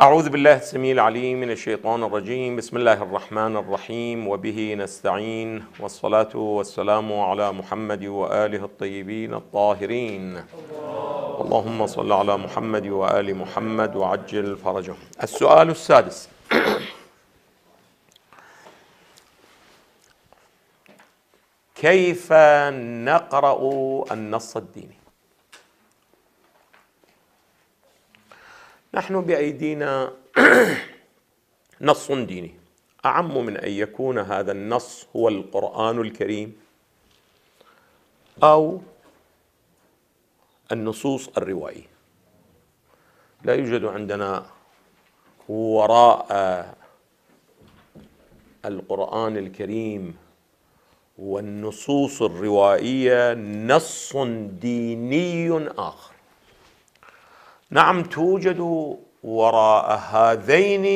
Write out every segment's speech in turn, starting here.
أعوذ بالله السميع العليم من الشيطان الرجيم بسم الله الرحمن الرحيم وبه نستعين والصلاة والسلام على محمد وآله الطيبين الطاهرين اللهم صل على محمد وآل محمد وعجل فرجهم السؤال السادس كيف نقرأ النص الديني نحن بايدينا نص ديني اعم من ان يكون هذا النص هو القران الكريم او النصوص الروائيه لا يوجد عندنا وراء القران الكريم والنصوص الروائيه نص ديني اخر نعم توجد وراء هذين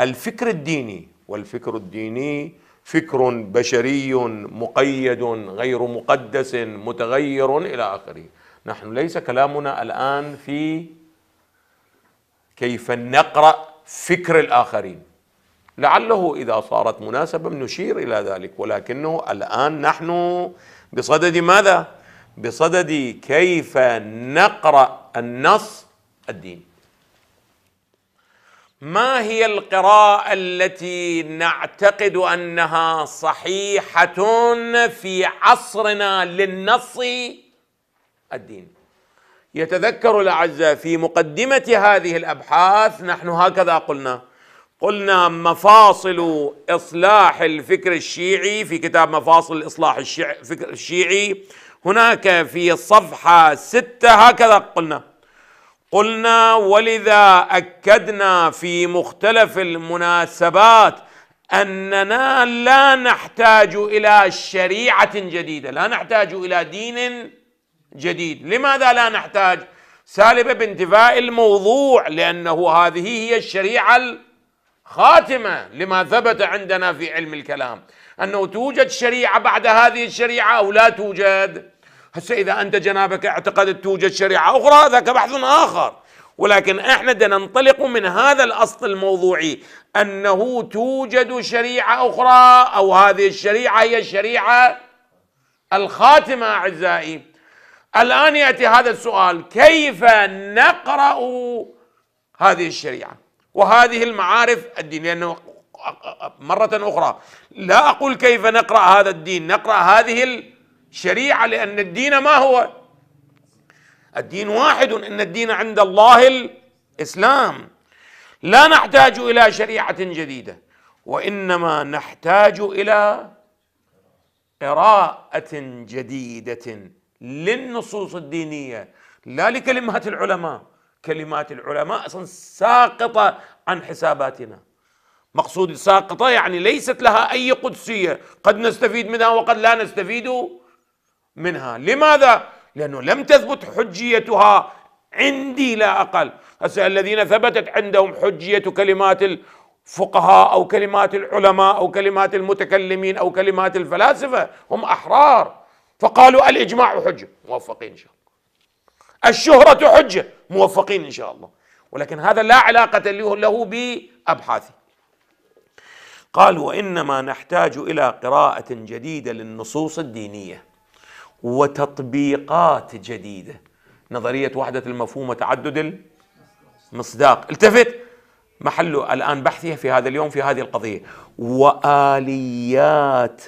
الفكر الديني والفكر الديني فكر بشري مقيد غير مقدس متغير الى اخره نحن ليس كلامنا الان في كيف نقرا فكر الاخرين لعله اذا صارت مناسبه نشير الى ذلك ولكنه الان نحن بصدد ماذا بصدد كيف نقرا النص الدين ما هي القراءه التي نعتقد انها صحيحه في عصرنا للنص الدين يتذكر الاعزاء في مقدمه هذه الابحاث نحن هكذا قلنا قلنا مفاصل اصلاح الفكر الشيعي في كتاب مفاصل الاصلاح الشيعي هناك في الصفحه سته هكذا قلنا قلنا ولذا اكدنا في مختلف المناسبات اننا لا نحتاج الى شريعه جديده لا نحتاج الى دين جديد لماذا لا نحتاج سالبه بانتفاء الموضوع لانه هذه هي الشريعه الخاتمه لما ثبت عندنا في علم الكلام انه توجد شريعه بعد هذه الشريعه او لا توجد هسه اذا انت جنابك اعتقدت توجد شريعه اخرى ذاك بحث اخر ولكن احنا بدنا ننطلق من هذا الاصل الموضوعي انه توجد شريعه اخرى او هذه الشريعه هي الشريعه الخاتمه اعزائي الان ياتي هذا السؤال كيف نقرا هذه الشريعه وهذه المعارف الدين لانه مرة أخرى لا أقول كيف نقرأ هذا الدين نقرأ هذه شريعه لان الدين ما هو الدين واحد ان الدين عند الله الاسلام لا نحتاج الى شريعه جديده وانما نحتاج الى قراءه جديده للنصوص الدينيه لا لكلمات العلماء كلمات العلماء اصلا ساقطه عن حساباتنا مقصود ساقطه يعني ليست لها اي قدسيه قد نستفيد منها وقد لا نستفيد منها لماذا؟ لأنه لم تثبت حجيتها عندي لا أقل هسه الذين ثبتت عندهم حجية كلمات الفقهاء أو كلمات العلماء أو كلمات المتكلمين أو كلمات الفلاسفة هم أحرار فقالوا الإجماع حجة موفقين إن شاء الله الشهرة حجة موفقين إن شاء الله ولكن هذا لا علاقة له بأبحاثي قال وإنما نحتاج إلى قراءة جديدة للنصوص الدينية وتطبيقات جديدة نظرية وحدة المفهوم وتعدد المصداق التفت محله الآن بحثها في هذا اليوم في هذه القضية وآليات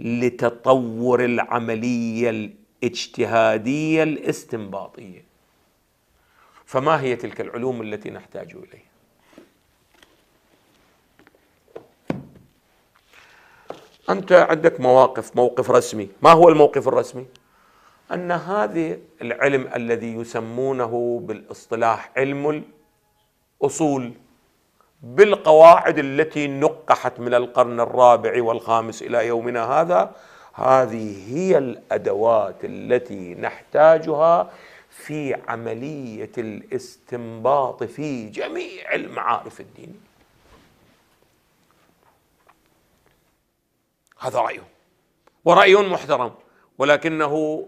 لتطور العملية الاجتهادية الاستنباطية فما هي تلك العلوم التي نحتاج إليها أنت عندك مواقف موقف رسمي ما هو الموقف الرسمي ان هذا العلم الذي يسمونه بالاصطلاح علم الاصول بالقواعد التي نقحت من القرن الرابع والخامس الى يومنا هذا هذه هي الادوات التي نحتاجها في عمليه الاستنباط في جميع المعارف الدينيه هذا رايه وراي محترم ولكنه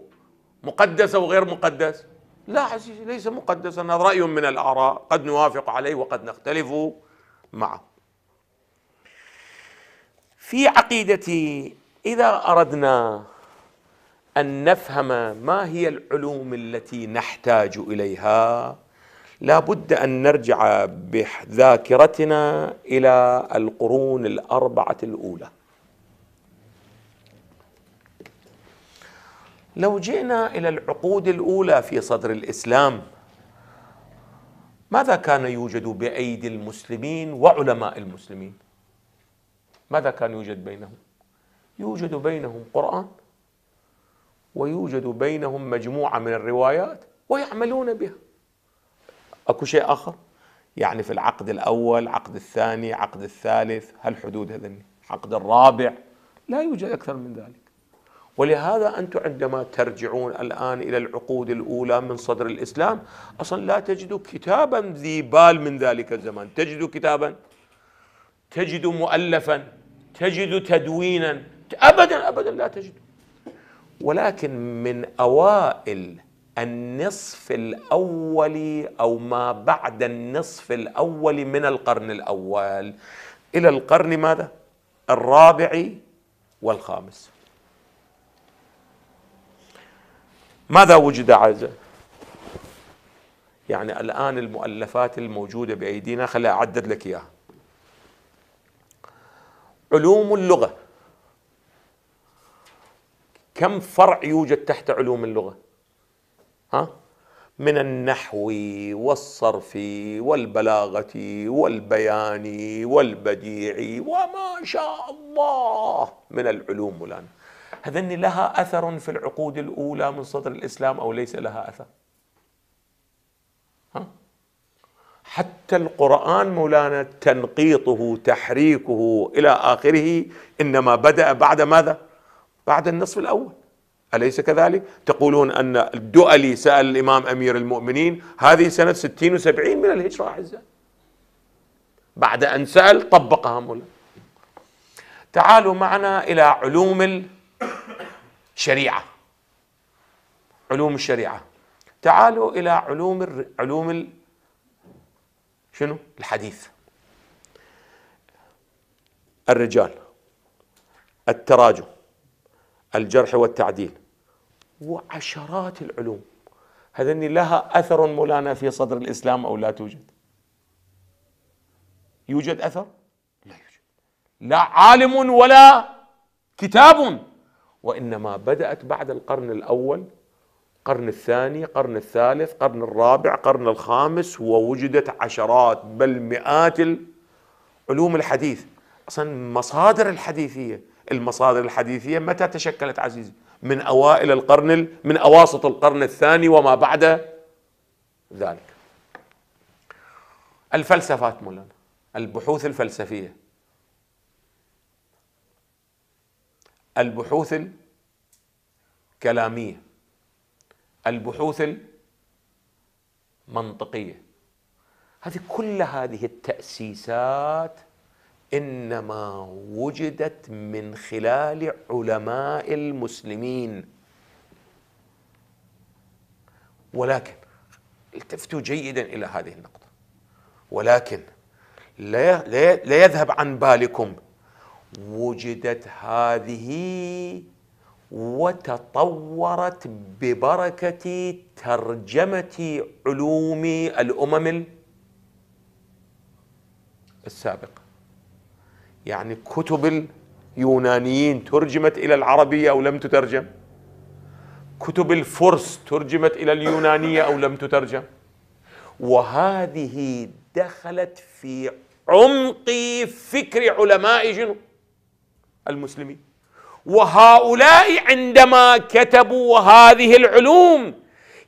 مقدسة وغير مقدس لا عزيزي ليس مقدسا هذا رأي من الآراء قد نوافق عليه وقد نختلف معه في عقيدتي إذا أردنا أن نفهم ما هي العلوم التي نحتاج إليها لا بد أن نرجع بذاكرتنا إلى القرون الأربعة الأولى لو جئنا إلى العقود الأولى في صدر الإسلام ماذا كان يوجد بأيدي المسلمين وعلماء المسلمين ماذا كان يوجد بينهم يوجد بينهم قرآن ويوجد بينهم مجموعة من الروايات ويعملون بها أكو شيء آخر يعني في العقد الأول عقد الثاني عقد الثالث هالحدود هذني عقد الرابع لا يوجد أكثر من ذلك ولهذا أنتم عندما ترجعون الآن إلى العقود الأولى من صدر الإسلام أصلا لا تجدوا كتابا ذي بال من ذلك الزمان تجدوا كتابا تجدوا مؤلفا تجدوا تدوينا أبدا أبدا لا تجدوا ولكن من أوائل النصف الأول أو ما بعد النصف الأول من القرن الأول إلى القرن ماذا؟ الرابع والخامس ماذا وجد عز يعني الآن المؤلفات الموجودة بأيدينا خلي أعدد لك إياها علوم اللغة كم فرع يوجد تحت علوم اللغة ها من النحو والصرف والبلاغة والبيان والبديع وما شاء الله من العلوم الآن هذني لها أثر في العقود الأولى من صدر الإسلام أو ليس لها أثر ها؟ حتى القرآن مولانا تنقيطه تحريكه إلى آخره إنما بدأ بعد ماذا؟ بعد النصف الأول أليس كذلك؟ تقولون أن الدؤلي سأل الإمام أمير المؤمنين هذه سنة 60 و70 من الهجرة عزة بعد أن سأل طبقها مولانا تعالوا معنا إلى علوم شريعه علوم الشريعه تعالوا الى علوم ال... علوم ال... شنو الحديث الرجال التراجم الجرح والتعديل وعشرات العلوم هذني لها اثر مولانا في صدر الاسلام او لا توجد يوجد اثر لا يوجد لا عالم ولا كتاب وإنما بدأت بعد القرن الأول القرن الثاني القرن الثالث القرن الرابع القرن الخامس ووجدت عشرات بل مئات علوم الحديث أصلا مصادر الحديثية المصادر الحديثية متى تشكلت عزيزي من أوائل القرن من أواسط القرن الثاني وما بعد ذلك الفلسفات مولانا البحوث الفلسفية البحوث الكلاميه البحوث المنطقيه هذه كل هذه التاسيسات انما وجدت من خلال علماء المسلمين ولكن التفتوا جيدا الى هذه النقطه ولكن لا لا يذهب عن بالكم وجدت هذه وتطورت ببركة ترجمة علوم الأمم السابقة يعني كتب اليونانيين ترجمت إلى العربية أو لم تترجم كتب الفرس ترجمت إلى اليونانية أو لم تترجم وهذه دخلت في عمق فكر علماء جنوب المسلمين وهؤلاء عندما كتبوا هذه العلوم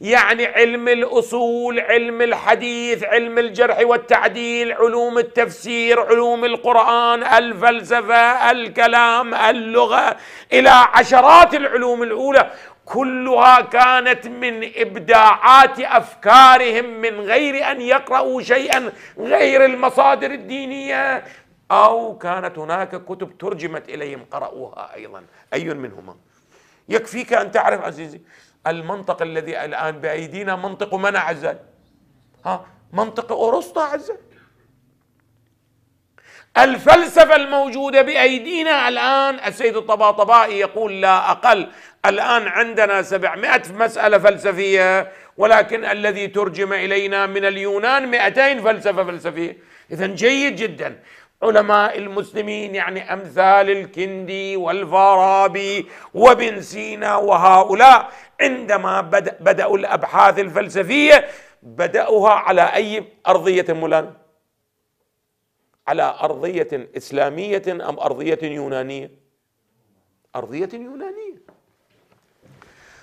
يعني علم الاصول، علم الحديث، علم الجرح والتعديل، علوم التفسير، علوم القران، الفلسفه، الكلام، اللغه الى عشرات العلوم الاولى، كلها كانت من ابداعات افكارهم من غير ان يقرأوا شيئا غير المصادر الدينيه، أو كانت هناك كتب ترجمت إليهم قرأوها أيضا أي منهما يكفيك أن تعرف عزيزي المنطق الذي الآن بأيدينا منطق من أعزل ها منطق أرسطو أعزل الفلسفة الموجودة بأيدينا الآن السيد الطباطبائي يقول لا أقل الآن عندنا 700 مسألة فلسفية ولكن الذي ترجم إلينا من اليونان 200 فلسفة فلسفية إذا جيد جدا علماء المسلمين يعني امثال الكندي والفارابي وابن سينا وهؤلاء عندما بدأ بداوا الابحاث الفلسفيه بداوها على اي ارضيه مولانا؟ على ارضيه اسلاميه ام ارضيه يونانيه؟ ارضيه يونانيه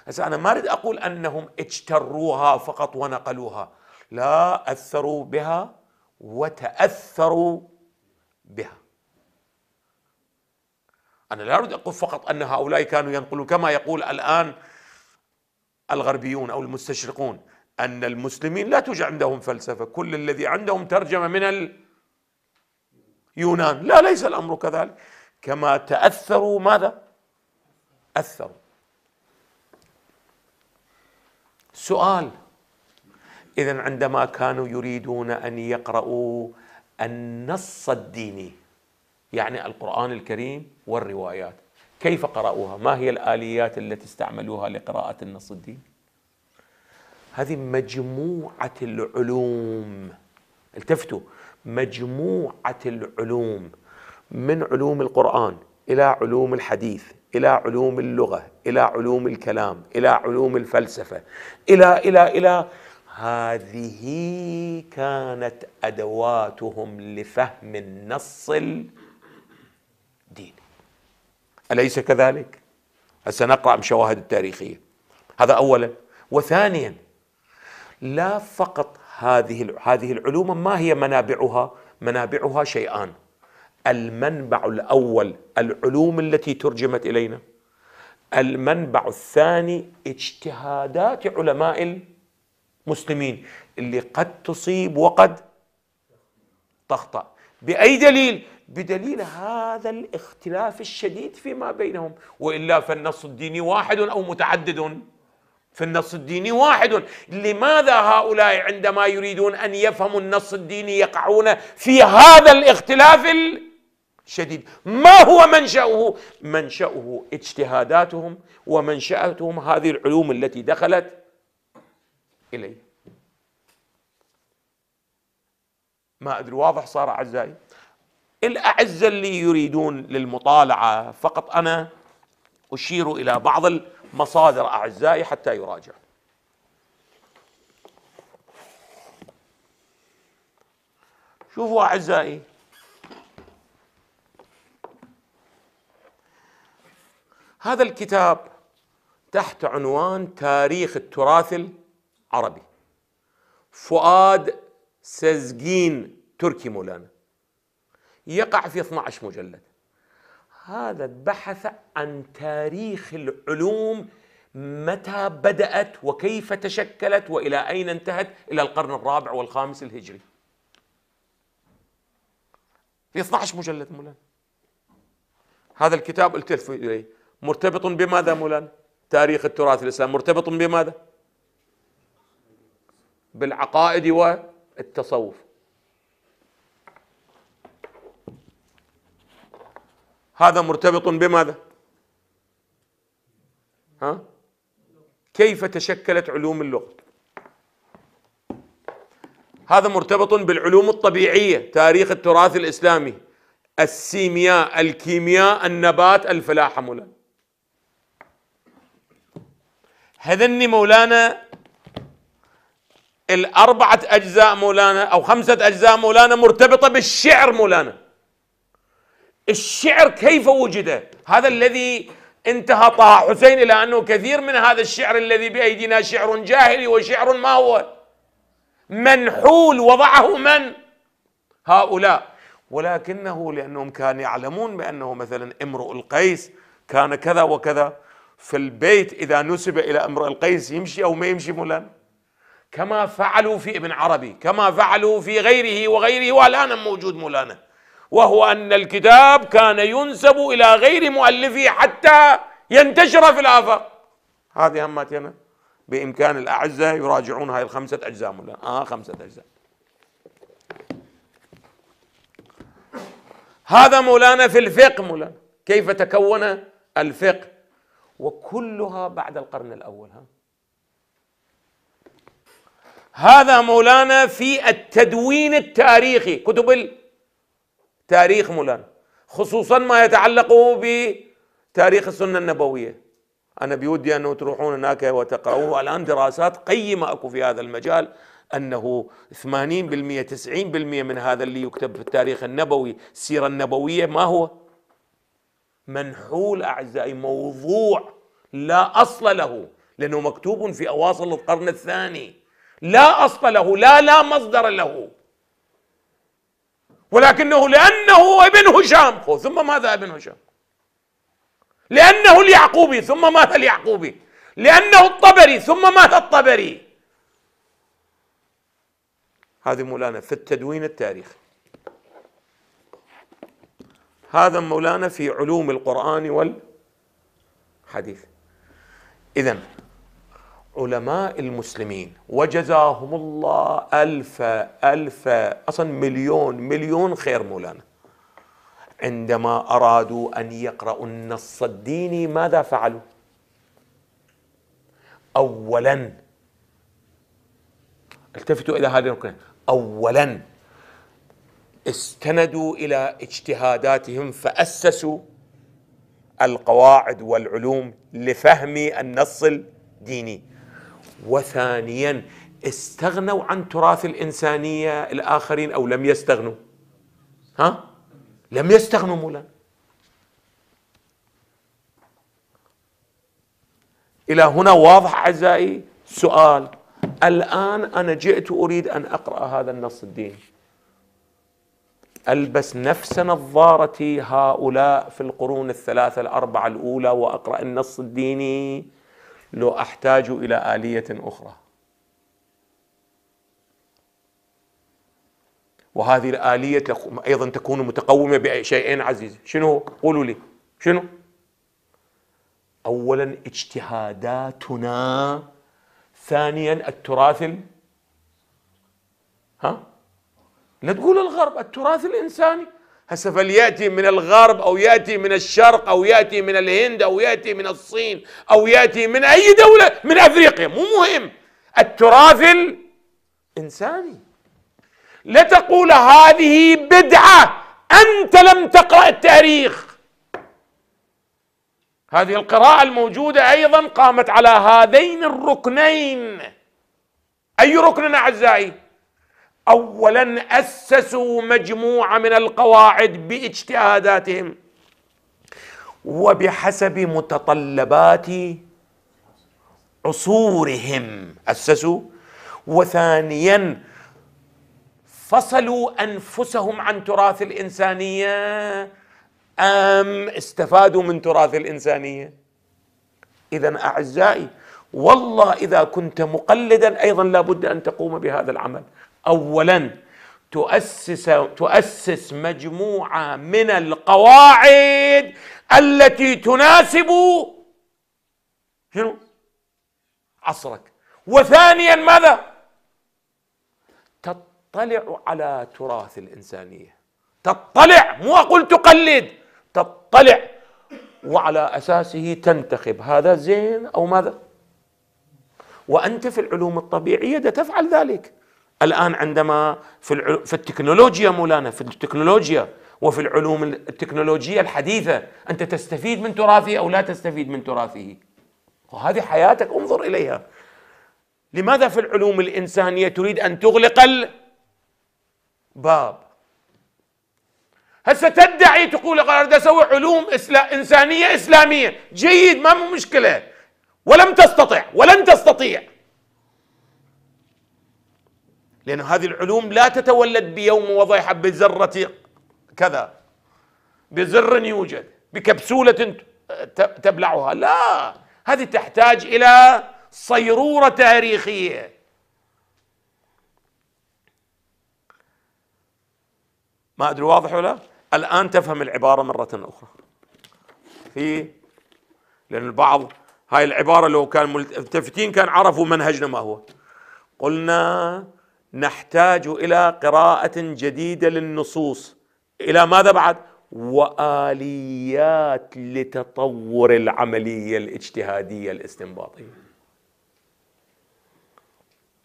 هسه انا ما اريد اقول انهم اجتروها فقط ونقلوها لا اثروا بها وتاثروا بها أنا لا أريد أقول فقط أن هؤلاء كانوا ينقلون كما يقول الآن الغربيون أو المستشرقون أن المسلمين لا توجد عندهم فلسفة كل الذي عندهم ترجمة من اليونان لا ليس الأمر كذلك كما تأثروا ماذا أثروا سؤال إذا عندما كانوا يريدون أن يقرؤوا النص الديني يعني القرآن الكريم والروايات كيف قرأوها ما هي الآليات التي استعملوها لقراءة النص الديني هذه مجموعة العلوم التفتوا مجموعة العلوم من علوم القرآن إلى علوم الحديث إلى علوم اللغة إلى علوم الكلام إلى علوم الفلسفة إلى إلى إلى, إلى هذه كانت أدواتهم لفهم النص الديني أليس كذلك؟ هسه نقرأ بشواهد التاريخية هذا أولا وثانيا لا فقط هذه هذه العلوم ما هي منابعها؟ منابعها شيئان المنبع الأول العلوم التي ترجمت إلينا المنبع الثاني اجتهادات علماء مسلمين اللي قد تصيب وقد تخطأ بأي دليل؟ بدليل هذا الاختلاف الشديد فيما بينهم وإلا فالنص الديني واحد أو متعدد في النص الديني واحد لماذا هؤلاء عندما يريدون أن يفهموا النص الديني يقعون في هذا الاختلاف الشديد ما هو منشأه؟ منشأه اجتهاداتهم ومنشأتهم هذه العلوم التي دخلت إلي ما أدري واضح صار أعزائي الأعزة اللي يريدون للمطالعة فقط أنا أشير إلى بعض المصادر أعزائي حتى يراجع شوفوا أعزائي هذا الكتاب تحت عنوان تاريخ التراث عربي فؤاد سزجين تركي مولانا يقع في 12 مجلد هذا بحث عن تاريخ العلوم متى بدأت وكيف تشكلت وإلى أين انتهت إلى القرن الرابع والخامس الهجري في 12 مجلد مولانا هذا الكتاب التفوا إليه مرتبط بماذا مولانا؟ تاريخ التراث الإسلامي مرتبط بماذا؟ بالعقائد والتصوف هذا مرتبط بماذا ها كيف تشكلت علوم اللغه هذا مرتبط بالعلوم الطبيعيه تاريخ التراث الاسلامي السيمياء الكيمياء النبات الفلاحه مولانا هذني مولانا الأربعة أجزاء مولانا أو خمسة أجزاء مولانا مرتبطة بالشعر مولانا الشعر كيف وجد هذا الذي انتهى طه حسين إلى أنه كثير من هذا الشعر الذي بأيدينا شعر جاهلي وشعر ما هو منحول وضعه من هؤلاء ولكنه لأنهم كانوا يعلمون بأنه مثلا امرؤ القيس كان كذا وكذا في البيت إذا نسب إلى امرؤ القيس يمشي أو ما يمشي مولانا كما فعلوا في ابن عربي كما فعلوا في غيره وغيره والآن موجود مولانا وهو أن الكتاب كان ينسب إلى غير مؤلفه حتى ينتشر في الآفاق هذه أنا بإمكان الأعزة يراجعون هاي الخمسة أجزاء مولانا آه خمسة أجزاء هذا مولانا في الفقه مولانا كيف تكون الفقه وكلها بعد القرن الأول ها هذا مولانا في التدوين التاريخي كتب التاريخ مولانا خصوصا ما يتعلق بتاريخ السنه النبويه انا بودي انه تروحون هناك وتقرؤوه الان دراسات قيمه اكو في هذا المجال انه 80% 90% من هذا اللي يكتب في التاريخ النبوي السيره النبويه ما هو منحول اعزائي موضوع لا اصل له لانه مكتوب في اواصل القرن الثاني لا اصل له لا لا مصدر له ولكنه لانه ابن هشام ثم ماذا ابن هشام لانه اليعقوبي ثم ماذا اليعقوبي لانه الطبري ثم ماذا الطبري هذه مولانا في التدوين التاريخي هذا مولانا في علوم القرآن والحديث اذن علماء المسلمين وجزاهم الله ألف ألف أصلا مليون مليون خير مولانا عندما أرادوا أن يقرأوا النص الديني ماذا فعلوا أولا التفتوا إلى هذه الركن أولا استندوا إلى اجتهاداتهم فأسسوا القواعد والعلوم لفهم النص الديني وثانيا استغنوا عن تراث الإنسانية الآخرين أو لم يستغنوا ها لم يستغنوا مولانا إلى هنا واضح أعزائي سؤال الآن أنا جئت أريد أن أقرأ هذا النص الديني ألبس نفس نظارتي هؤلاء في القرون الثلاثة الأربعة الأولى وأقرأ النص الديني لو احتاج الى اليه اخرى وهذه الاليه ايضا تكون متقومه بشيئين عزيزي شنو قولوا لي شنو اولا اجتهاداتنا ثانيا التراث ال... ها لا تقول الغرب التراث الانساني هسه فليأتي من الغرب أو يأتي من الشرق أو يأتي من الهند أو يأتي من الصين أو يأتي من أي دولة من أفريقيا مو مهم التراث الإنساني لا تقول هذه بدعة أنت لم تقرأ التاريخ هذه القراءة الموجودة أيضا قامت على هذين الركنين أي ركن أعزائي؟ اولا اسسوا مجموعه من القواعد باجتهاداتهم وبحسب متطلبات عصورهم اسسوا وثانيا فصلوا انفسهم عن تراث الانسانيه ام استفادوا من تراث الانسانيه اذا اعزائي والله اذا كنت مقلدا ايضا لابد ان تقوم بهذا العمل اولا تؤسس تؤسس مجموعه من القواعد التي تناسب شنو عصرك وثانيا ماذا تطلع على تراث الانسانيه تطلع مو اقول تقلد تطلع وعلى اساسه تنتخب هذا زين او ماذا وانت في العلوم الطبيعيه تفعل ذلك الآن عندما في, في التكنولوجيا مولانا في التكنولوجيا وفي العلوم التكنولوجية الحديثة أنت تستفيد من تراثه أو لا تستفيد من تراثه وهذه حياتك انظر إليها لماذا في العلوم الإنسانية تريد أن تغلق الباب هسه تدعي تقول انا اريد اسوي علوم إسلا انسانيه اسلاميه، جيد ما مشكله ولم تستطع ولن تستطيع لأن هذه العلوم لا تتولد بيوم وضع بزرة كذا بزر يوجد بكبسولة تبلعها لا هذه تحتاج إلى صيرورة تاريخية ما أدري واضح ولا الآن تفهم العبارة مرة أخرى في لأن البعض هاي العبارة لو كان ملتفتين كان عرفوا منهجنا ما هو قلنا نحتاج الى قراءه جديده للنصوص الى ماذا بعد واليات لتطور العمليه الاجتهاديه الاستنباطيه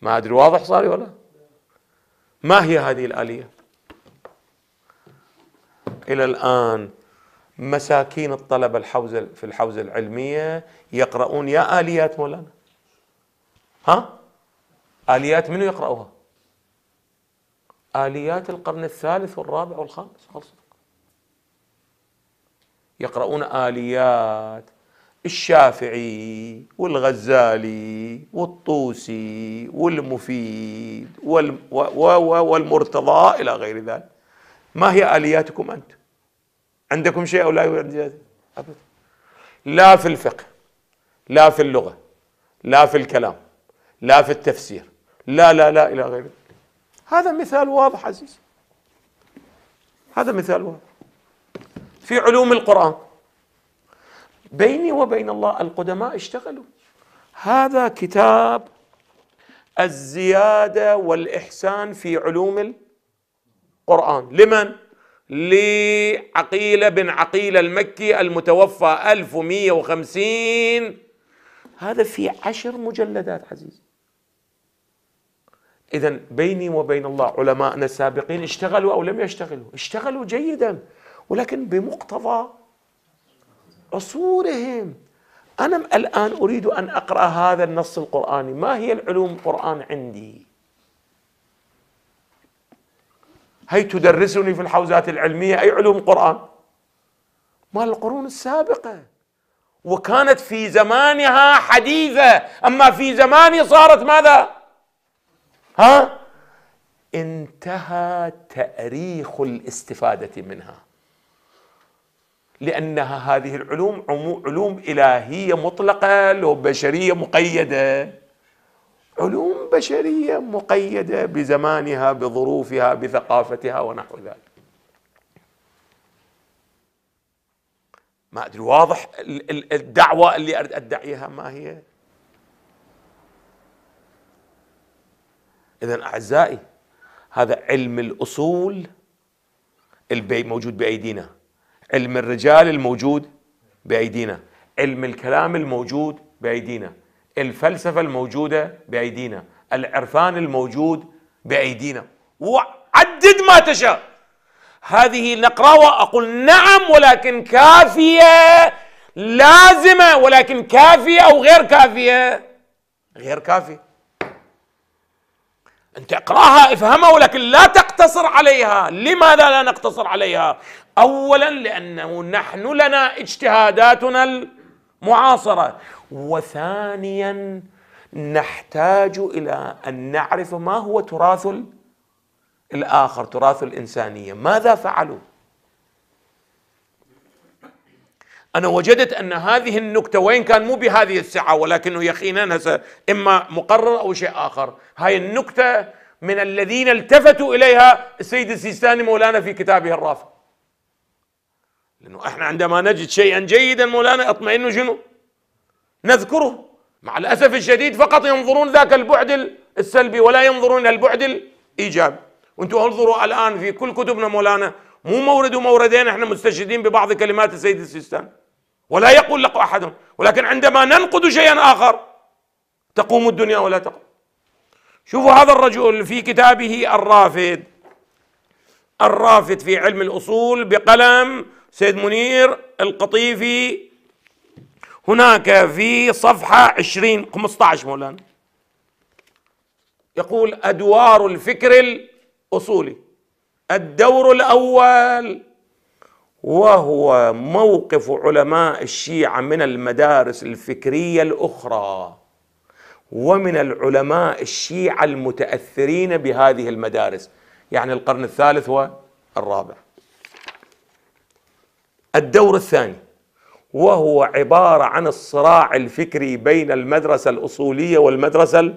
ما ادري واضح صاري ولا ما هي هذه الاليه الى الان مساكين الطلبه الحوزه في الحوزه العلميه يقرؤون يا اليات مولانا ها اليات منو يقراوها آليات القرن الثالث والرابع والخامس خلص يقرؤون آليات الشافعي والغزالي والطوسي والمفيد والمرتضى إلى غير ذلك ما هي آلياتكم أنتم عندكم شيء أو لا يوجد أبدا لا في الفقه لا في اللغة لا في الكلام لا في التفسير لا لا لا إلى غير ذلك هذا مثال واضح عزيزي هذا مثال واضح في علوم القرآن بيني وبين الله القدماء اشتغلوا هذا كتاب الزيادة والإحسان في علوم القرآن لمن؟ لعقيلة بن عقيلة المكي المتوفى 1150 هذا في عشر مجلدات عزيزي إذا بيني وبين الله علماءنا السابقين اشتغلوا أو لم يشتغلوا اشتغلوا جيدا ولكن بمقتضى أصولهم أنا الآن أريد أن أقرأ هذا النص القرآني ما هي العلوم القرآن عندي هي تدرسني في الحوزات العلمية أي علوم قرآن ما القرون السابقة وكانت في زمانها حديثة أما في زماني صارت ماذا ها انتهى تاريخ الاستفاده منها لانها هذه العلوم علوم الهيه مطلقه لو بشريه مقيده علوم بشريه مقيده بزمانها بظروفها بثقافتها ونحو ذلك ما ادري واضح الدعوه اللي ادعيها ما هي إذا أعزائي هذا علم الأصول البي موجود بأيدينا علم الرجال الموجود بأيدينا علم الكلام الموجود بأيدينا الفلسفة الموجودة بأيدينا العرفان الموجود بأيدينا وعدد ما تشاء هذه نقرأ وأقول نعم ولكن كافية لازمة ولكن كافية أو غير كافية غير كافية انت اقراها افهمها ولكن لا تقتصر عليها لماذا لا نقتصر عليها اولا لانه نحن لنا اجتهاداتنا المعاصره وثانيا نحتاج الى ان نعرف ما هو تراث الاخر تراث الانسانيه ماذا فعلوا انا وجدت ان هذه النكته وين كان مو بهذه السعه ولكنه يقينا هسه اما مقرر او شيء اخر هاي النكته من الذين التفتوا اليها السيد السيستاني مولانا في كتابه الرافع لانه احنا عندما نجد شيئا جيدا مولانا اطمئن شنو نذكره مع الاسف الشديد فقط ينظرون ذاك البعد السلبي ولا ينظرون الى البعد الايجابي وانتم انظروا الان في كل كتبنا مولانا مو مورد وموردين احنا مستشهدين ببعض كلمات السيد السيستاني ولا يقول لك أحد ولكن عندما ننقد شيئا آخر تقوم الدنيا ولا تقوم شوفوا هذا الرجل في كتابه الرافد الرافد في علم الأصول بقلم سيد منير القطيفي هناك في صفحة 20 15 مولانا يقول أدوار الفكر الأصولي الدور الأول وهو موقف علماء الشيعة من المدارس الفكرية الأخرى ومن العلماء الشيعة المتأثرين بهذه المدارس يعني القرن الثالث والرابع الدور الثاني وهو عبارة عن الصراع الفكري بين المدرسة الأصولية والمدرسة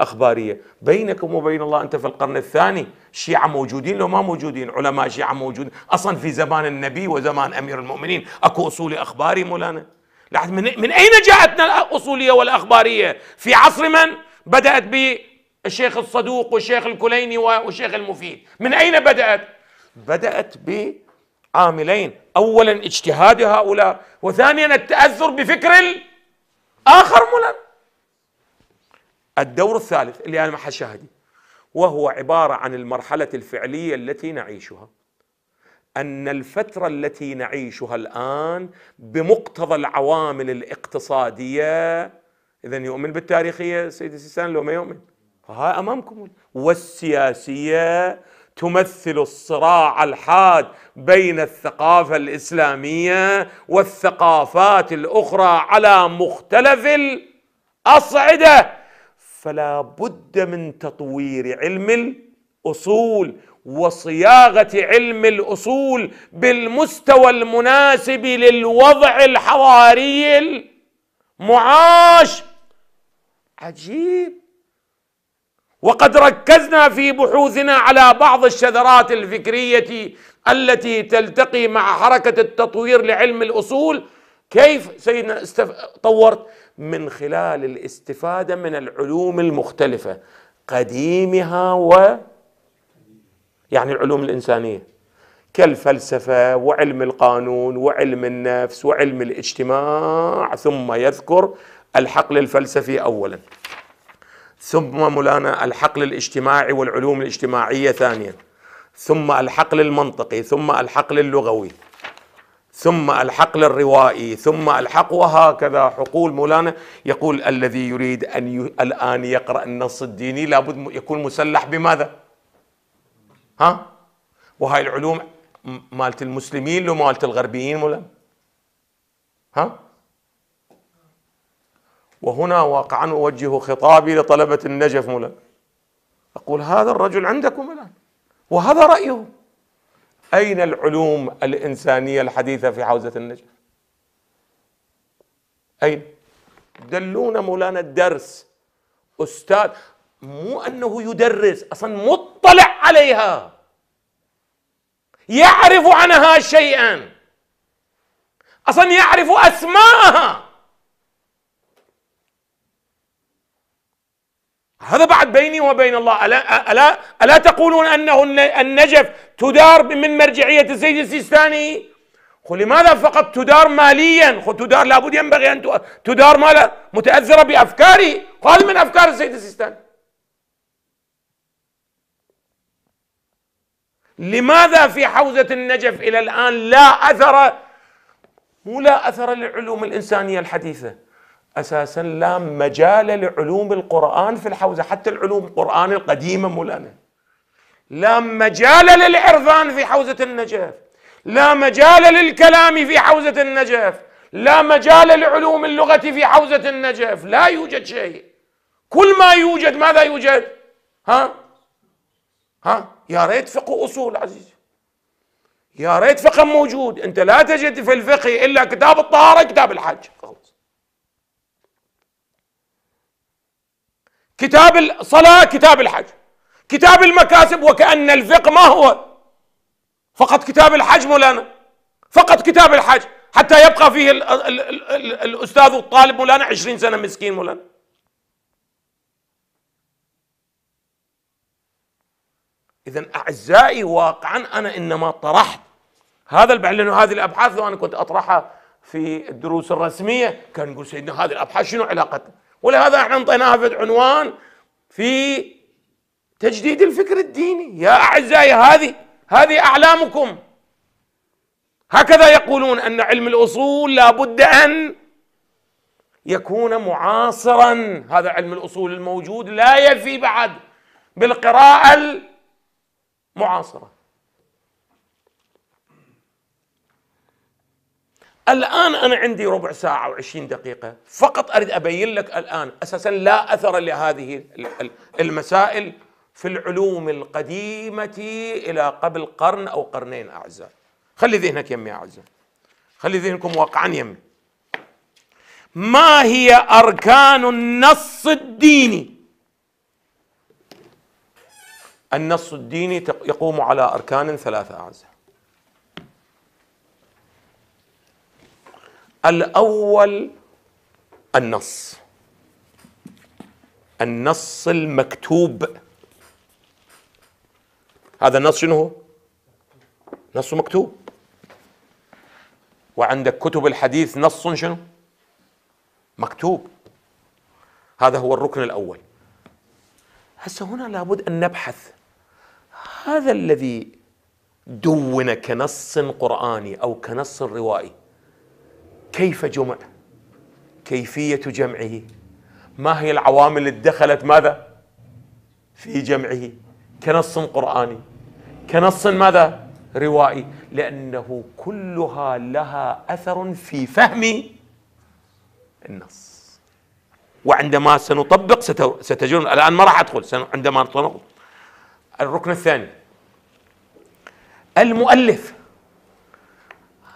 أخبارية بينكم وبين الله أنت في القرن الثاني شيعة موجودين لو ما موجودين علماء شيعة موجودين أصلا في زمان النبي وزمان أمير المؤمنين أكو أصولي أخباري مولانا من, من أين جاءتنا الأصولية والأخبارية في عصر من بدأت بالشيخ الصدوق والشيخ الكليني والشيخ المفيد من أين بدأت بدأت بعاملين أولا اجتهاد هؤلاء وثانيا التأثر بفكر الآخر مولانا الدور الثالث اللي أنا ما حشاهدي وهو عبارة عن المرحلة الفعلية التي نعيشها أن الفترة التي نعيشها الآن بمقتضى العوامل الاقتصادية إذا يؤمن بالتاريخية سيد السيستاني لو ما يؤمن ها أمامكم والسياسية تمثل الصراع الحاد بين الثقافة الإسلامية والثقافات الأخرى على مختلف الأصعدة فلا بد من تطوير علم الاصول وصياغه علم الاصول بالمستوى المناسب للوضع الحضاري المعاش عجيب وقد ركزنا في بحوثنا على بعض الشذرات الفكريه التي تلتقي مع حركه التطوير لعلم الاصول كيف سيدنا استف... طورت من خلال الاستفاده من العلوم المختلفه قديمها و يعني العلوم الانسانيه كالفلسفه وعلم القانون وعلم النفس وعلم الاجتماع ثم يذكر الحقل الفلسفي اولا ثم مولانا الحقل الاجتماعي والعلوم الاجتماعيه ثانيا ثم الحقل المنطقي ثم الحقل اللغوي ثم الحقل الروائي ثم الحق وهكذا حقول مولانا يقول الذي يريد أن ي... الآن يقرأ النص الديني لابد يكون مسلح بماذا ها وهاي العلوم مالت المسلمين لو مالت الغربيين مولانا ها وهنا واقعا أوجه خطابي لطلبة النجف مولانا أقول هذا الرجل عندكم الآن وهذا رأيه أين العلوم الإنسانية الحديثة في حوزة النجف أين دلونا مولانا الدرس أستاذ مو أنه يدرس أصلا مطلع عليها يعرف عنها شيئا أصلا يعرف أسماءها هذا بعد بيني وبين الله ألا, ألا, ألا تقولون أنه النجف تدار من مرجعية السيد السيستاني لماذا فقط تدار ماليا تدار لابد ينبغي أن تدار مالا متأثرة بأفكاري هذا من أفكار السيد السيستاني لماذا في حوزة النجف إلى الآن لا أثر مو لا أثر للعلوم الإنسانية الحديثة اساسا لا مجال لعلوم القران في الحوزه حتى العلوم القران القديمه مولانا لا مجال للعرفان في حوزه النجف لا مجال للكلام في حوزه النجف لا مجال لعلوم اللغه في حوزه النجف لا يوجد شيء كل ما يوجد ماذا يوجد ها ها يا ريت فقه اصول عزيزي يا ريت فقه موجود انت لا تجد في الفقه الا كتاب الطهاره كتاب الحج كتاب الصلاة كتاب الحج كتاب المكاسب وكأن الفقه ما هو فقط كتاب الحج مولانا فقط كتاب الحج حتى يبقى فيه الـ الـ الـ الـ الأستاذ والطالب مولانا عشرين سنة مسكين مولانا إذا أعزائي واقعا أنا إنما طرحت هذا لأنه هذه الأبحاث لو أنا كنت أطرحها في الدروس الرسمية كان يقول سيدنا هذه الأبحاث شنو علاقتها ولهذا احنا انطيناها في عنوان في تجديد الفكر الديني يا اعزائي هذه هذه اعلامكم هكذا يقولون ان علم الاصول لابد ان يكون معاصرا هذا علم الاصول الموجود لا يفي بعد بالقراءه المعاصره الآن أنا عندي ربع ساعة عشرين دقيقة فقط أريد أبين لك الآن أساسا لا أثر لهذه المسائل في العلوم القديمة إلى قبل قرن أو قرنين أعزائي خلي ذهنك يمي أعزائي خلي ذهنكم واقعا يمي ما هي أركان النص الديني النص الديني يقوم على أركان ثلاثة أعزاء الاول النص النص المكتوب هذا النص شنو هو نص مكتوب وعندك كتب الحديث نص شنو مكتوب هذا هو الركن الاول هسه هنا لابد ان نبحث هذا الذي دون كنص قراني او كنص روائي كيف جمع كيفية جمعه ما هي العوامل اللي دخلت ماذا في جمعه كنص قرآني كنص ماذا روائي لأنه كلها لها أثر في فهم النص وعندما سنطبق ستجون الآن ما راح أدخل عندما نطلق الركن الثاني المؤلف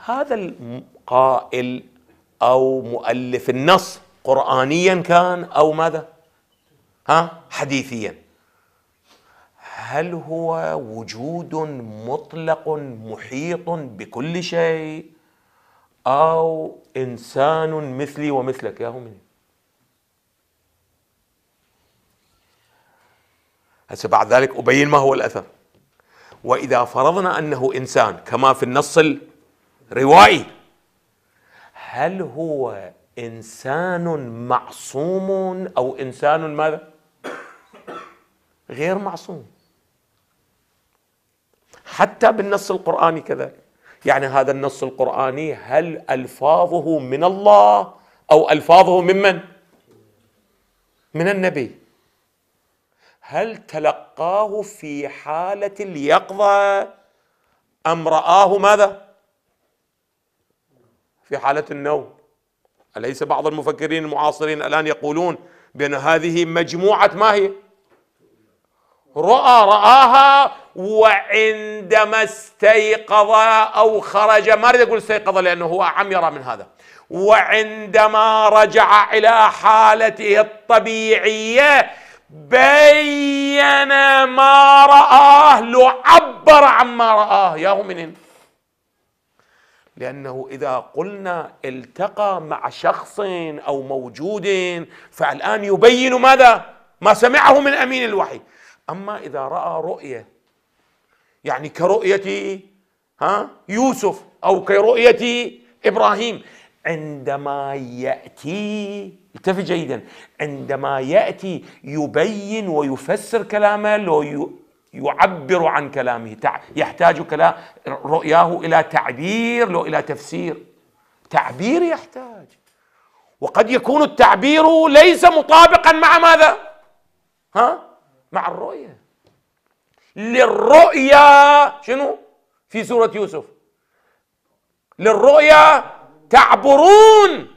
هذا القائل أو مؤلف النص قرآنيا كان أو ماذا ها حديثيا هل هو وجود مطلق محيط بكل شيء أو إنسان مثلي ومثلك يا هم هسه بعد ذلك أبين ما هو الأثر وإذا فرضنا أنه إنسان كما في النص روائي هل هو انسان معصوم او انسان ماذا غير معصوم حتى بالنص القراني كذلك يعني هذا النص القراني هل الفاظه من الله او الفاظه ممن من النبي هل تلقاه في حاله اليقظه ام راه ماذا في حالة النوم أليس بعض المفكرين المعاصرين الآن يقولون بأن هذه مجموعة ما هي رؤى رآها وعندما استيقظ أو خرج ما أريد أقول استيقظ لأنه هو أعم يرى من هذا وعندما رجع إلى حالته الطبيعية بين ما رآه لعبر عما رآه يا مؤمنين لأنه إذا قلنا التقى مع شخص أو موجود فالآن يبين ماذا؟ ما سمعه من أمين الوحي أما إذا رأى رؤية يعني كرؤية ها يوسف أو كرؤية إبراهيم عندما يأتي التفت جيدا عندما يأتي يبين ويفسر كلامه لو يعبر عن كلامه يحتاج كلام رؤياه إلى تعبير لو إلى تفسير تعبير يحتاج وقد يكون التعبير ليس مطابقا مع ماذا ها مع الرؤية للرؤيا شنو في سورة يوسف للرؤيا تعبرون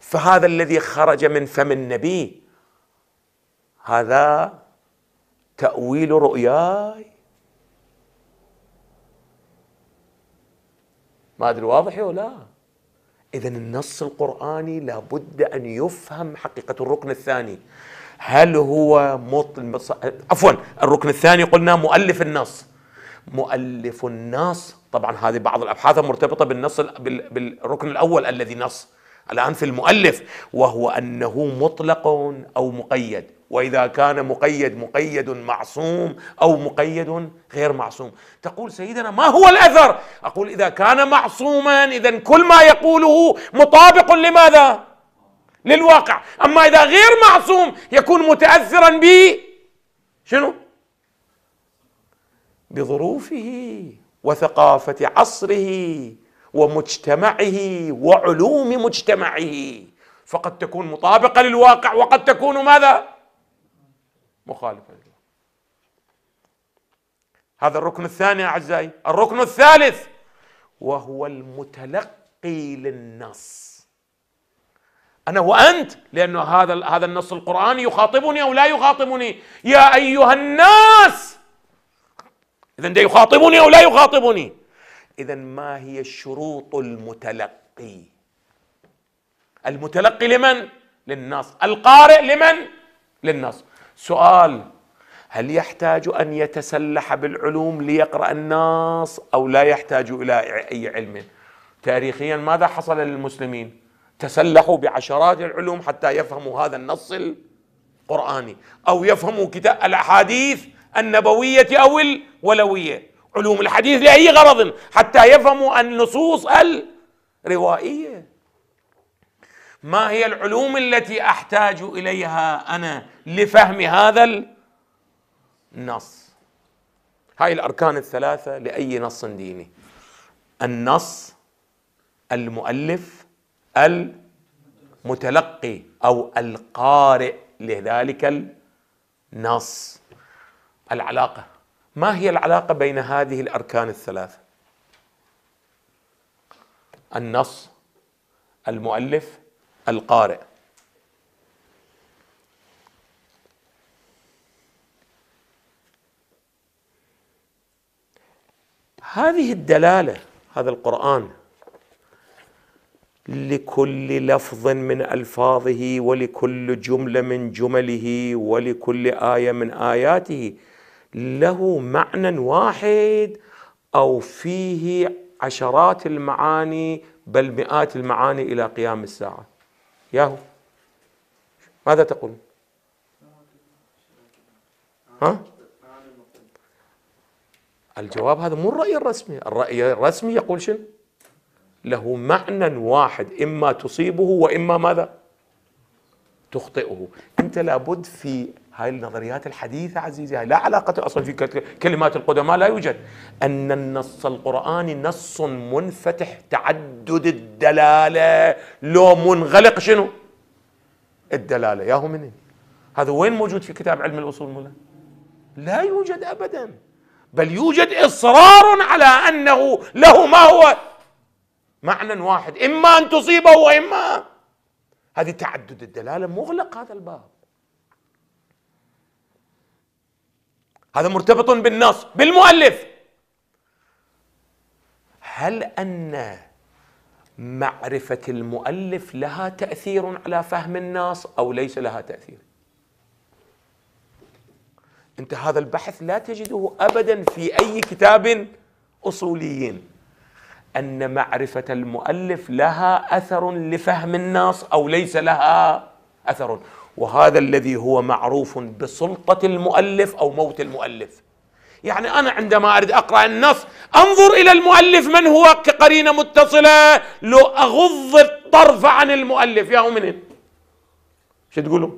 فهذا الذي خرج من فم النبي هذا تأويل رؤياي ما أدري واضح أو لا إذا النص القرآني لابد أن يفهم حقيقة الركن الثاني هل هو مط... عفوا الركن الثاني قلنا مؤلف النص مؤلف النص طبعا هذه بعض الابحاث مرتبطه بالنص بالركن الاول الذي نص الان في المؤلف وهو انه مطلق او مقيد واذا كان مقيد مقيد معصوم او مقيد غير معصوم تقول سيدنا ما هو الاثر اقول اذا كان معصوما اذا كل ما يقوله مطابق لماذا للواقع اما اذا غير معصوم يكون متاثرا ب شنو بظروفه وثقافه عصره ومجتمعه وعلوم مجتمعه فقد تكون مطابقه للواقع وقد تكون ماذا مخالفة لله هذا الركن الثاني أعزائي الركن الثالث وهو المتلقي للنص أنا وأنت لأنه هذا هذا النص القرآني يخاطبني أو لا يخاطبني يا أيها الناس إذا ده يخاطبني أو لا يخاطبني إذا ما هي شروط المتلقي المتلقي لمن؟ للنص القارئ لمن؟ للنص سؤال هل يحتاج أن يتسلح بالعلوم ليقرأ الناس أو لا يحتاج إلى أي علم تاريخيا ماذا حصل للمسلمين تسلحوا بعشرات العلوم حتى يفهموا هذا النص القرآني أو يفهموا كتاب الأحاديث النبوية أو الولوية علوم الحديث لأي غرض حتى يفهموا النصوص الروائية ما هي العلوم التي احتاج اليها انا لفهم هذا النص هاي الاركان الثلاثه لاي نص ديني النص المؤلف المتلقي او القارئ لذلك النص العلاقه ما هي العلاقه بين هذه الاركان الثلاثه النص المؤلف القارئ هذه الدلاله هذا القران لكل لفظ من الفاظه ولكل جمله من جمله ولكل ايه من اياته له معنى واحد او فيه عشرات المعاني بل مئات المعاني الى قيام الساعه ياهو ماذا تقول ها الجواب هذا مو الرأي الرسمي الرأي الرسمي يقول شنو له معنى واحد إما تصيبه وإما ماذا تخطئه أنت لابد في هاي النظريات الحديثة عزيزي هاي لا علاقة أصلا في كلمات القدماء لا يوجد أن النص القرآني نص منفتح تعدد الدلالة لو منغلق شنو الدلالة ياهو منين هذا وين موجود في كتاب علم الأصول مولا لا يوجد أبدا بل يوجد إصرار على أنه له ما هو معنى واحد إما أن تصيبه وإما هذه تعدد الدلالة مغلق هذا الباب هذا مرتبط بالنص بالمؤلف هل أن معرفة المؤلف لها تأثير على فهم الناس أو ليس لها تأثير أنت هذا البحث لا تجده أبدا في أي كتاب أصولي أن معرفة المؤلف لها أثر لفهم الناس أو ليس لها أثر وهذا الذي هو معروف بسلطة المؤلف أو موت المؤلف يعني أنا عندما أريد أقرأ النص أنظر إلى المؤلف من هو كقرينة متصلة لو أغض الطرف عن المؤلف يا من شو تقولوا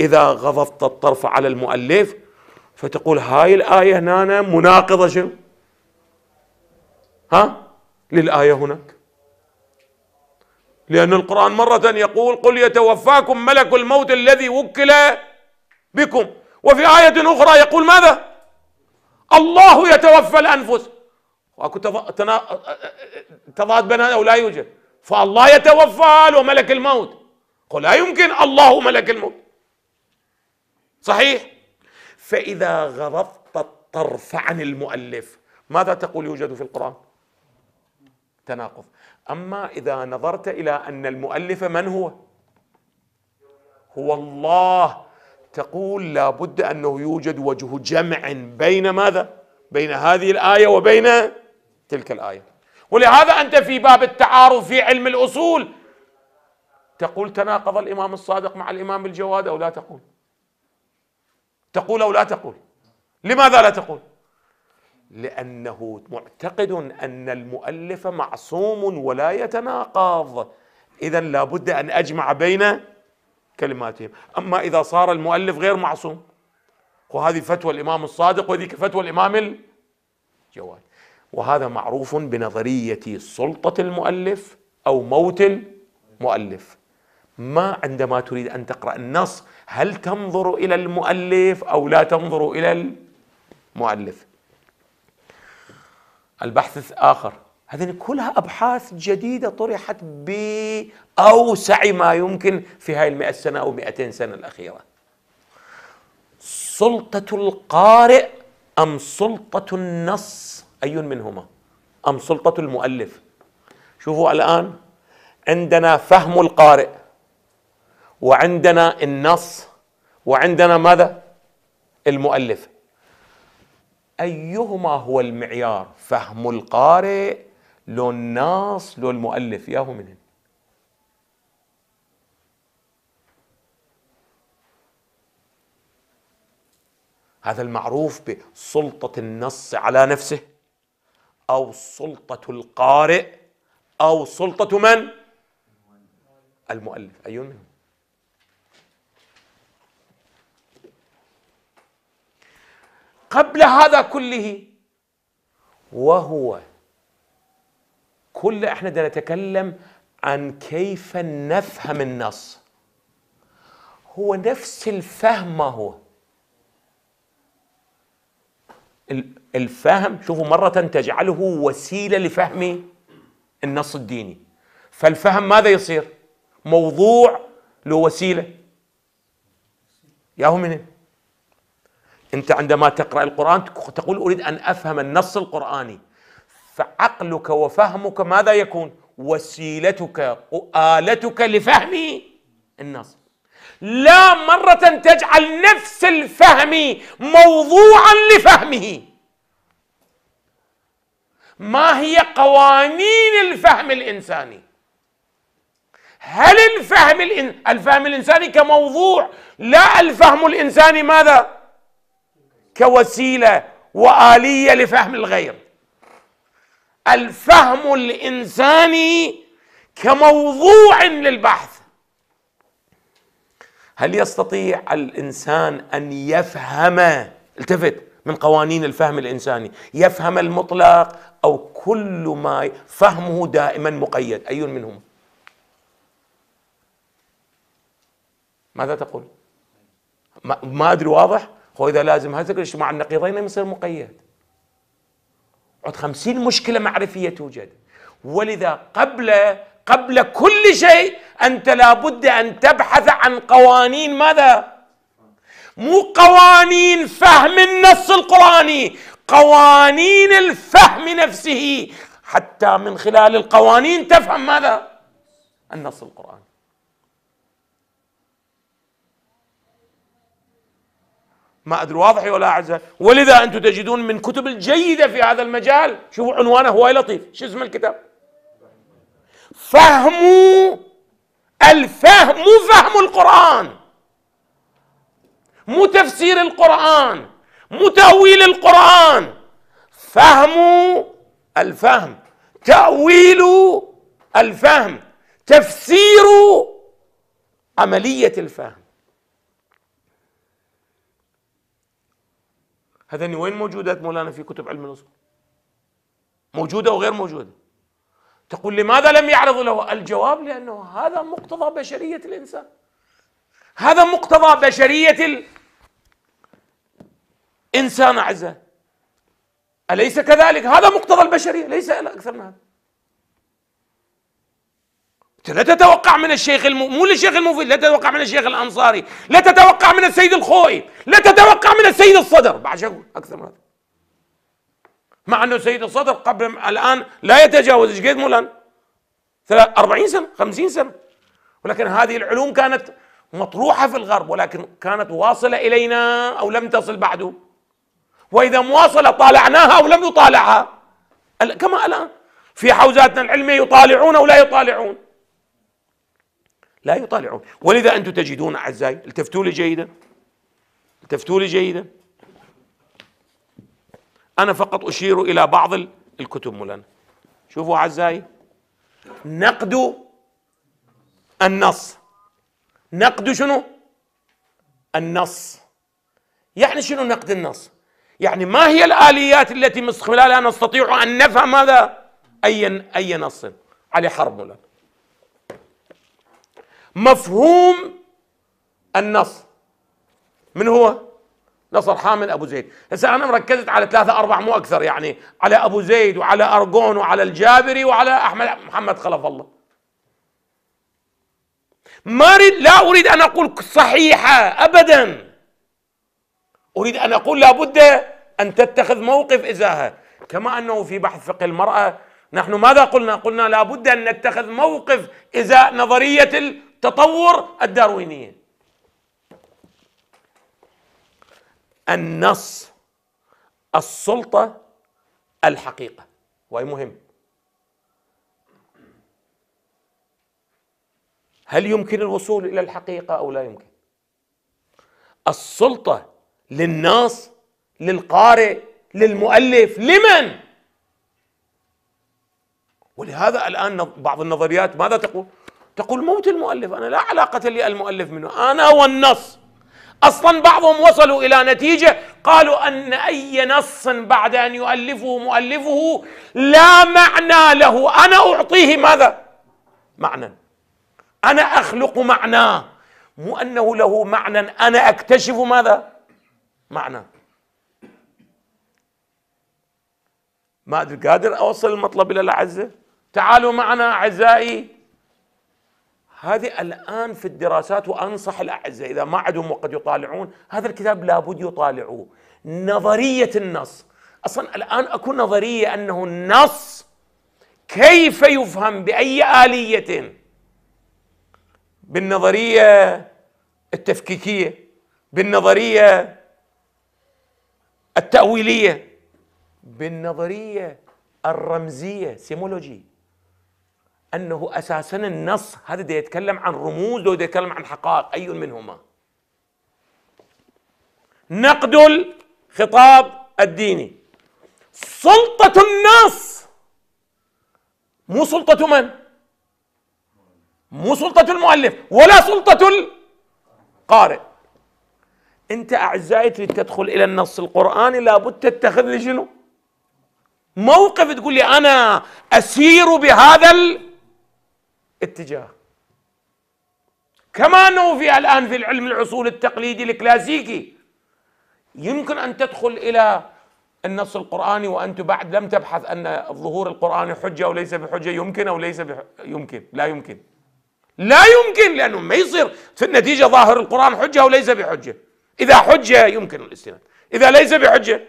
إذا غضضت الطرف على المؤلف فتقول هاي الآية هنا مناقضة شنو ها للآية هناك لأن القرآن مرة يقول قل يتوفاكم ملك الموت الذي وكل بكم وفي آية أخرى يقول ماذا الله يتوفى الأنفس واكو تضاد بين هذا لا يوجد فالله يتوفى وملك الموت قل لا يمكن الله ملك الموت صحيح فإذا غضبت الطرف عن المؤلف ماذا تقول يوجد في القرآن تناقض أما إذا نظرت إلى أن المؤلف من هو هو الله تقول لابد أنه يوجد وجه جمع بين ماذا بين هذه الآية وبين تلك الآية ولهذا أنت في باب التعارض في علم الأصول تقول تناقض الإمام الصادق مع الإمام الجواد أو لا تقول تقول أو لا تقول لماذا لا تقول لأنه معتقد أن المؤلف معصوم ولا يتناقض إذا لابد أن أجمع بين كلماتهم أما إذا صار المؤلف غير معصوم وهذه فتوى الإمام الصادق وذيك فتوى الإمام الجواد وهذا معروف بنظرية سلطة المؤلف أو موت المؤلف ما عندما تريد أن تقرأ النص هل تنظر إلى المؤلف أو لا تنظر إلى المؤلف البحث الآخر هذه كلها أبحاث جديدة طرحت بأوسع ما يمكن في هاي المئة سنة أو 200 سنة الأخيرة سلطة القارئ أم سلطة النص أي منهما أم سلطة المؤلف شوفوا الآن عندنا فهم القارئ وعندنا النص وعندنا ماذا المؤلف أيهما هو المعيار فهم القارئ لو الناس لو المؤلف ياهو منهن هذا المعروف بسلطة النص على نفسه أو سلطة القارئ أو سلطة من؟ المؤلف أي منهم؟ قبل هذا كله وهو كل احنا دا نتكلم عن كيف نفهم النص هو نفس الفهم ما هو الفهم شوفوا مرة تجعله وسيلة لفهم النص الديني فالفهم ماذا يصير موضوع له وسيلة ياهو منين أنت عندما تقرأ القرآن تقول أريد أن أفهم النص القرآني فعقلك وفهمك ماذا يكون وسيلتك وآلتك لفهم النص لا مرة تجعل نفس الفهم موضوعا لفهمه ما هي قوانين الفهم الإنساني هل الفهم الإن... الفهم الإنساني كموضوع لا الفهم الإنساني ماذا كوسيله واليه لفهم الغير الفهم الانساني كموضوع للبحث هل يستطيع الانسان ان يفهم التفت من قوانين الفهم الانساني يفهم المطلق او كل ما فهمه دائما مقيد اي منهم ماذا تقول ما ادري واضح هو اذا لازم هذا الاجتماع النقيضين يصير مقيد عد خمسين مشكلة معرفية توجد ولذا قبل قبل كل شيء أنت لابد أن تبحث عن قوانين ماذا؟ مو قوانين فهم النص القرآني قوانين الفهم نفسه حتى من خلال القوانين تفهم ماذا؟ النص القرآني ما أدري واضح ولا أعزة ولذا أنتم تجدون من كتب الجيدة في هذا المجال شوفوا عنوانه هو لطيف شو اسم الكتاب فهم الفهم مو فهم القرآن مو تفسير القرآن مو تأويل القرآن فهم الفهم تأويل الفهم تفسير عملية الفهم هذني وين موجودات مولانا في كتب علم الأصول موجودة وغير موجودة تقول لماذا لم يعرض له الجواب لأنه هذا مقتضى بشرية الإنسان هذا مقتضى بشرية الإنسان اعزه. أليس كذلك؟ هذا مقتضى البشرية ليس أكثر من هذا لا تتوقع من الشيخ المو... مو للشيخ المفيد لا تتوقع من الشيخ الأنصاري لا تتوقع من السيد الخوئي لا تتوقع من السيد الصدر شو أكثر من هذا مع أنه السيد الصدر قبل الآن لا يتجاوز إيش قد مولان 40 سنة 50 سنة ولكن هذه العلوم كانت مطروحة في الغرب ولكن كانت واصلة إلينا أو لم تصل بعده وإذا مواصلة طالعناها أو لم نطالعها كما الآن في حوزاتنا العلمية يطالعون أو لا يطالعون لا يطالعون ولذا أنتم تجدون أعزائي التفتوا لي جيدا التفتوا لي جيدا أنا فقط أشير إلى بعض الكتب مولانا شوفوا أعزائي نقد النص نقد شنو النص يعني شنو نقد النص يعني ما هي الآليات التي من خلالها نستطيع أن نفهم ماذا أي أي نص علي حرب مولانا مفهوم النص من هو نصر حامد ابو زيد هسه انا مركزت على ثلاثة اربع مو اكثر يعني على ابو زيد وعلى ارجون وعلى الجابري وعلى احمد محمد خلف الله ما أريد لا اريد ان اقول صحيحه ابدا اريد ان اقول لابد ان تتخذ موقف ازاها كما انه في بحث فقه المراه نحن ماذا قلنا؟ قلنا لابد ان نتخذ موقف ازاء نظريه تطور الداروينيه النص السلطه الحقيقه وهي مهم هل يمكن الوصول الى الحقيقه او لا يمكن السلطه للناس للقارئ للمؤلف لمن ولهذا الان بعض النظريات ماذا تقول تقول موت المؤلف أنا لا علاقة لي المؤلف منه أنا والنص أصلا بعضهم وصلوا إلى نتيجة قالوا أن أي نص بعد أن يؤلفه مؤلفه لا معنى له أنا أعطيه ماذا؟ معنى أنا أخلق معناه مو أنه له معنى أنا أكتشف ماذا؟ معنى ما أدري قادر أوصل المطلب إلى الأعزة؟ تعالوا معنا أعزائي هذه الآن في الدراسات وأنصح الأعزاء إذا ما عندهم وقد يطالعون هذا الكتاب لابد يطالعوه نظرية النص أصلا الآن أكو نظرية أنه النص كيف يفهم بأي آلية بالنظرية التفكيكية بالنظرية التأويلية بالنظرية الرمزية سيمولوجي انه اساسا النص هذا دا يتكلم عن رموز او يتكلم عن حقائق اي منهما نقد الخطاب الديني سلطة النص مو سلطة من؟ مو سلطة المؤلف ولا سلطة القارئ أنت أعزائي تريد تدخل إلى النص القرآني لابد تتخذ لي شنو؟ موقف تقول لي أنا أسير بهذا ال اتجاه كما نوفي الآن في العلم الأصول التقليدي الكلاسيكي يمكن أن تدخل إلى النص القرآني وأنت بعد لم تبحث أن الظهور القرآني حجة أو ليس بحجة يمكن أو ليس بح... يمكن لا يمكن لا يمكن لأنه ما يصير في النتيجة ظاهر القرآن حجة أو ليس بحجة إذا حجة يمكن الاستناد إذا ليس بحجة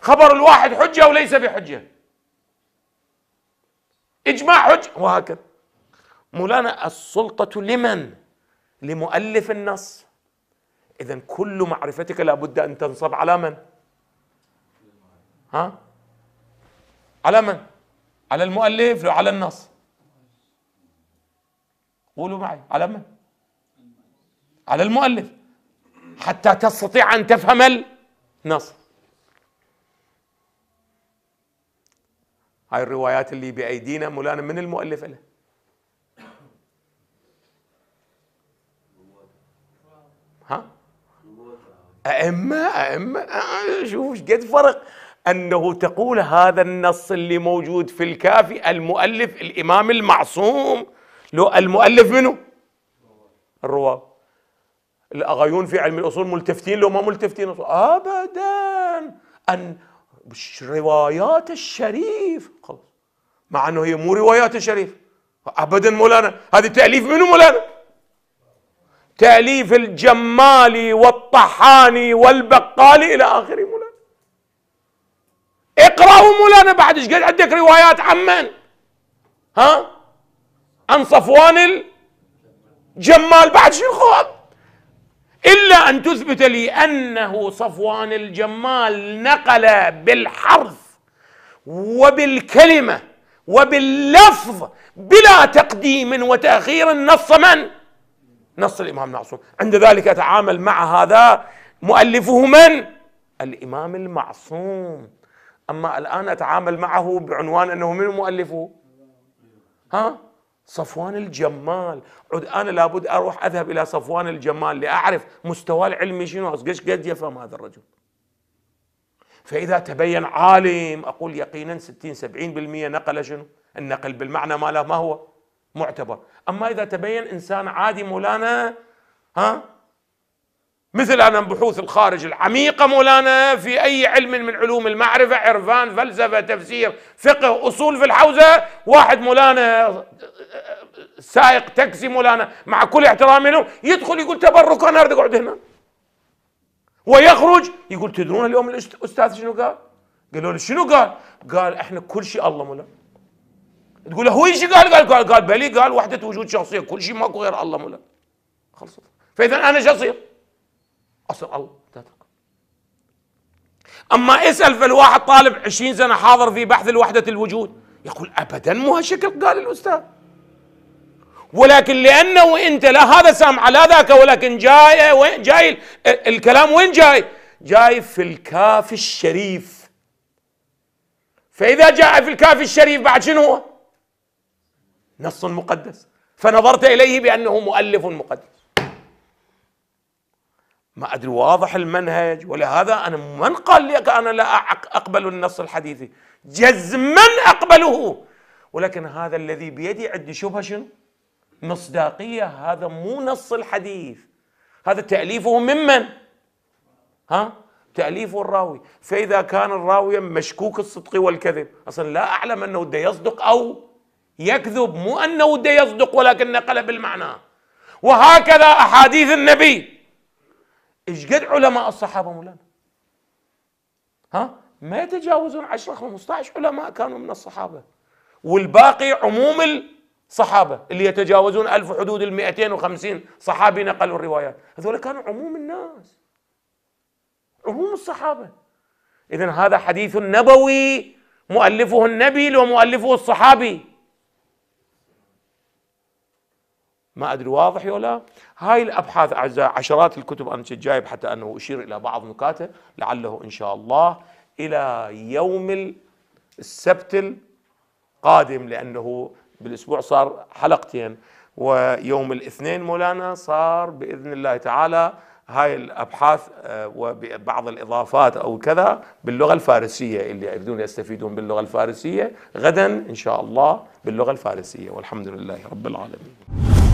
خبر الواحد حجة أو ليس بحجة إجماع حجة وهكذا مولانا السلطة لمن؟ لمؤلف النص إذا كل معرفتك لابد أن تنصب على من؟ ها؟ على من؟ على المؤلف لو على النص قولوا معي على من؟ على المؤلف حتى تستطيع أن تفهم النص هاي الروايات اللي بأيدينا مولانا من المؤلف له أئمة أئمة آه، شوف ايش قد فرق أنه تقول هذا النص اللي موجود في الكافي المؤلف الإمام المعصوم لو المؤلف منه الرواب الأغيون في علم الأصول ملتفتين لو ما ملتفتين أبدا أن روايات الشريف خلص مع أنه هي مو روايات الشريف أبدا مولانا هذه تأليف منه مولانا تأليف الجمالي والطحاني والبقالي إلى آخره مولانا اقرأوا مولانا بعد ايش قد عندك روايات عمن ها عن صفوان الجمال بعد شو خذ إلا أن تثبت لي أنه صفوان الجمال نقل بالحرف وبالكلمة وباللفظ بلا تقديم وتأخير نص من؟ نص الإمام المعصوم عند ذلك يتعامل مع هذا مؤلفه من؟ الإمام المعصوم أما الآن أتعامل معه بعنوان أنه من مؤلفه؟ ها؟ صفوان الجمال عد أنا لابد أروح أذهب إلى صفوان الجمال لأعرف مستواه العلمي شنو قد قد يفهم هذا الرجل فإذا تبين عالم أقول يقينا 60 70% نقل شنو النقل بالمعنى ما له ما هو معتبر أما إذا تبين إنسان عادي مولانا ها مثل أنا بحوث الخارج العميقة مولانا في أي علم من علوم المعرفة عرفان فلسفة تفسير فقه أصول في الحوزة واحد مولانا سائق تاكسي مولانا مع كل احترامي له يدخل يقول تبرك أنا أريد أقعد هنا ويخرج يقول تدرون اليوم الأستاذ شنو قال؟ قالوا له شنو قال؟ قال احنا كل شيء الله مولانا تقول له هو ايش قال قال قال قال بلي قال وحده وجود شخصيه كل شيء ماكو غير الله مولا خلصت فاذا انا شو اصير؟ اصير الله تترك اما اسال فالواحد طالب 20 سنه حاضر في بحث الوحده الوجود يقول ابدا مو هالشكل قال الاستاذ ولكن لانه وانت لا هذا سامع لا ذاك ولكن جاي وين جاي الكلام وين جاي؟ جاي في الكاف الشريف فاذا جاء في الكاف الشريف بعد شنو هو؟ نص مقدس فنظرت إليه بأنه مؤلف مقدس ما أدري واضح المنهج ولهذا أنا من قال لك أنا لا أقبل النص الحديثي جزما أقبله ولكن هذا الذي بيدي عندي شبهة شنو مصداقية هذا مو نص الحديث هذا تأليفه ممن ها تأليف الراوي فإذا كان الراوي مشكوك الصدق والكذب أصلا لا أعلم أنه يصدق أو يكذب مو أنه وده يصدق ولكن قلب المعنى وهكذا أحاديث النبي إيش قد علماء الصحابة مولانا ها ما يتجاوزون 10 15 علماء كانوا من الصحابة والباقي عموم الصحابة اللي يتجاوزون ألف حدود ال 250 صحابي نقلوا الروايات هذول كانوا عموم الناس عموم الصحابة إذا هذا حديث نبوي مؤلفه النبي ومؤلفه الصحابي ما ادري واضح ولا هاي الابحاث اعزائي عشرات الكتب انا جايب حتى انه اشير الى بعض نكاته لعله ان شاء الله الى يوم السبت القادم لانه بالاسبوع صار حلقتين ويوم الاثنين مولانا صار باذن الله تعالى هاي الابحاث آه، وبعض الاضافات او كذا باللغه الفارسيه اللي يريدون يستفيدون باللغه الفارسيه غدا ان شاء الله باللغه الفارسيه والحمد لله رب العالمين